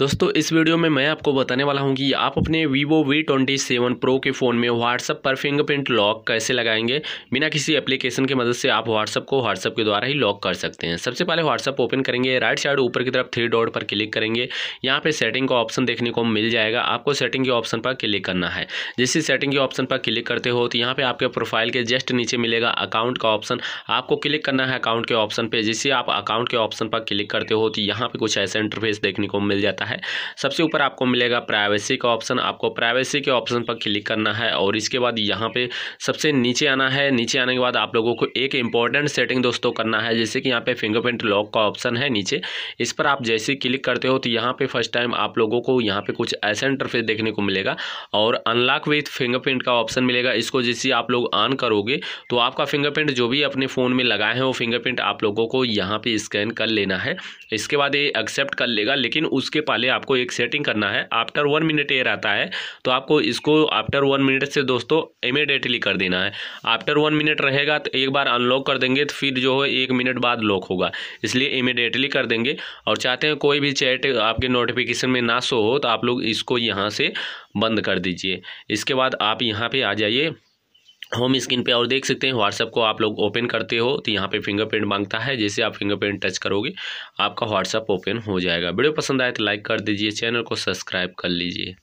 दोस्तों इस वीडियो में मैं आपको बताने वाला हूं कि आप अपने vivo V twenty seven pro के फ़ोन में व्हाट्सअप पर फिंगरप्रिंट लॉक कैसे लगाएंगे बिना किसी एप्लीकेशन की मदद से आप व्हाट्सअप को व्हाट्सअप के द्वारा ही लॉक कर सकते हैं सबसे पहले व्हाट्सअप ओपन करेंगे राइट साइड ऊपर की तरफ थ्री डॉट पर क्लिक करेंगे यहाँ पर सेटिंग का ऑप्शन देखने को मिल जाएगा आपको सेटिंग के ऑप्शन पर क्लिक करना है जैसे सेटिंग के ऑप्शन पर क्लिक करते हो तो यहाँ पर आपके प्रोफाइल के जस्ट नीचे मिलेगा अकाउंट का ऑप्शन आपको क्लिक करना है अकाउंट के ऑप्शन पर जैसे आप अकाउंट के ऑप्शन पर क्लिक करते हो तो यहाँ पर कुछ ऐसा इंटरफेस देखने को मिल जाता है है सबसे ऊपर आपको मिलेगा प्राइवेसी का ऑप्शन आपको प्राइवेसी के ऑप्शन पर क्लिक करना है और इसके बाद यहाँ पे सबसे नीचे आना है नीचे आने के बाद आप लोगों को एक इंपॉर्टेंट सेटिंग दोस्तों करना है जैसे कि यहाँ पे फिंगरप्रिंट लॉक का ऑप्शन है नीचे इस पर आप जैसे क्लिक करते हो तो यहाँ पे फर्स्ट टाइम आप लोगों को यहाँ पे कुछ ऐसा इंटरफेस देखने को मिलेगा और अनलॉक विथ फिंगरप्रिंट का ऑप्शन मिलेगा इसको जैसे आप लोग ऑन करोगे तो आपका फिंगरप्रिंट जो भी अपने फ़ोन में लगाए हैं वो फिंगरप्रिंट आप लोगों को यहाँ पर स्कैन कर लेना है इसके बाद ये एक्सेप्ट कर लेगा लेकिन उसके पहले आपको एक सेटिंग करना है आफ्टर वन मिनट ये रहता है तो आपको इसको आफ्टर वन मिनट से दोस्तों इमिडिएटली कर देना है आफ्टर वन मिनट रहेगा तो एक बार अनलॉक कर देंगे तो फिर जो है एक मिनट बाद लॉक होगा इसलिए इमिडिएटली कर देंगे और चाहते हैं कोई भी चैट आपके नोटिफिकेशन में ना सो हो तो आप लोग इसको यहाँ से बंद कर दीजिए इसके बाद आप यहाँ पर आ जाइए होम स्क्रीन पे और देख सकते हैं व्हाट्सअप को आप लोग ओपन करते हो तो यहाँ पे फिंगरप्रिंट मांगता है जैसे आप फिंगरप्रिंट टच करोगे आपका व्हाट्सअप ओपन हो जाएगा वीडियो पसंद आए तो लाइक कर दीजिए चैनल को सब्सक्राइब कर लीजिए